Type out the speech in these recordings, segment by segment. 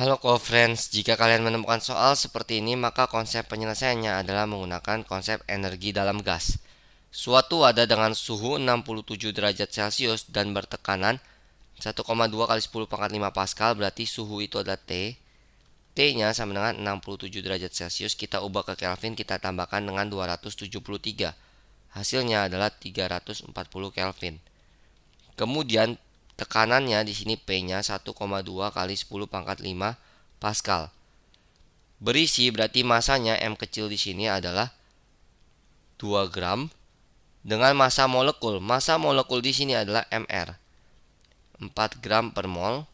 Halo co-friends, jika kalian menemukan soal seperti ini maka konsep penyelesaiannya adalah menggunakan konsep energi dalam gas. Suatu wadah dengan suhu 67 derajat Celcius dan bertekanan 1,2 kali 10 pangkat 5 Pascal berarti suhu itu ada T. T-nya sama dengan 67 derajat Celcius kita ubah ke Kelvin kita tambahkan dengan 273. Hasilnya adalah 340 Kelvin. Kemudian Tekanannya di sini P-nya 1,2 kali 10 pangkat 5 Pascal. Berisi berarti masanya M kecil di sini adalah 2 gram dengan massa molekul. Massa molekul di sini adalah MR. 4 gram per mol.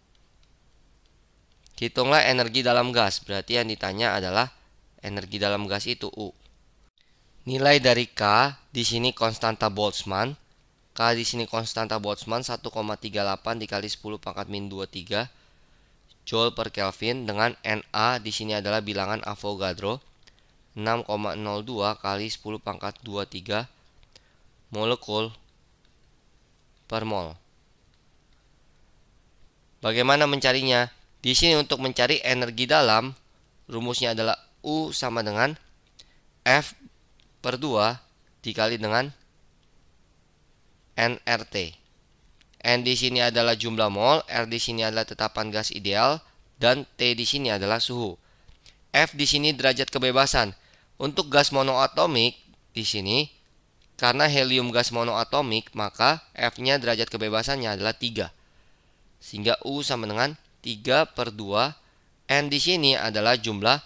Hitunglah energi dalam gas. Berarti yang ditanya adalah energi dalam gas itu U. Nilai dari K di sini konstanta Boltzmann K di sini konstanta Boltzmann 1,38 dikali 10 pangkat min 23 joule per Kelvin dengan Na di sini adalah bilangan Avogadro 6,02 kali 10 pangkat 23 molekul per mol. Bagaimana mencarinya? Di sini untuk mencari energi dalam rumusnya adalah U sama dengan F per 2 dikali dengan NRT. N di sini adalah jumlah mol, R di sini adalah tetapan gas ideal, dan T di sini adalah suhu. F di sini derajat kebebasan. Untuk gas monoatomik di sini, karena helium gas monoatomik, maka F-nya derajat kebebasannya adalah 3. Sehingga U sama dengan 3 per 2. N di sini adalah jumlah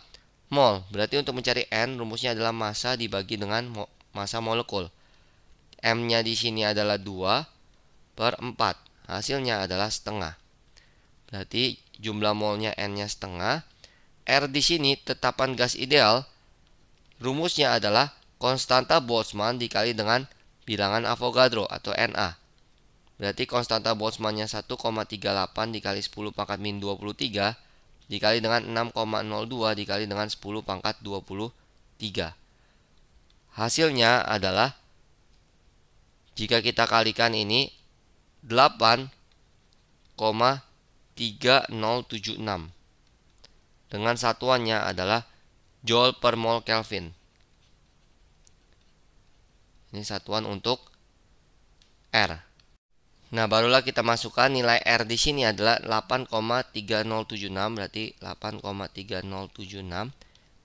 mol. Berarti untuk mencari N, rumusnya adalah massa dibagi dengan mo massa molekul. M-nya di sini adalah 2 per 4. Hasilnya adalah setengah. Berarti jumlah molnya N-nya setengah. R di sini tetapan gas ideal. Rumusnya adalah konstanta Boltzmann dikali dengan bilangan Avogadro atau Na. Berarti konstanta Boltzmann-nya 1,38 dikali 10 pangkat min 23 dikali dengan 6,02 dikali dengan 10 pangkat 23. Hasilnya adalah jika kita kalikan ini 8,3076 dengan satuannya adalah joule per mol Kelvin. Ini satuan untuk R. Nah, barulah kita masukkan nilai R di sini adalah 8,3076 berarti 8,3076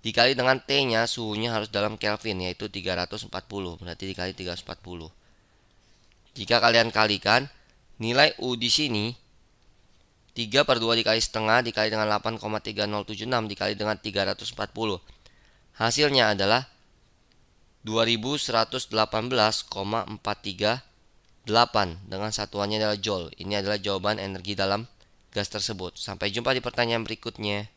dikali dengan T-nya suhunya harus dalam Kelvin yaitu 340 berarti dikali 340 jika kalian kalikan, nilai U di sini 3 per 2 dikali setengah dikali dengan 8,3076 dikali dengan 340. Hasilnya adalah 2118,438 dengan satuannya adalah joule. Ini adalah jawaban energi dalam gas tersebut. Sampai jumpa di pertanyaan berikutnya.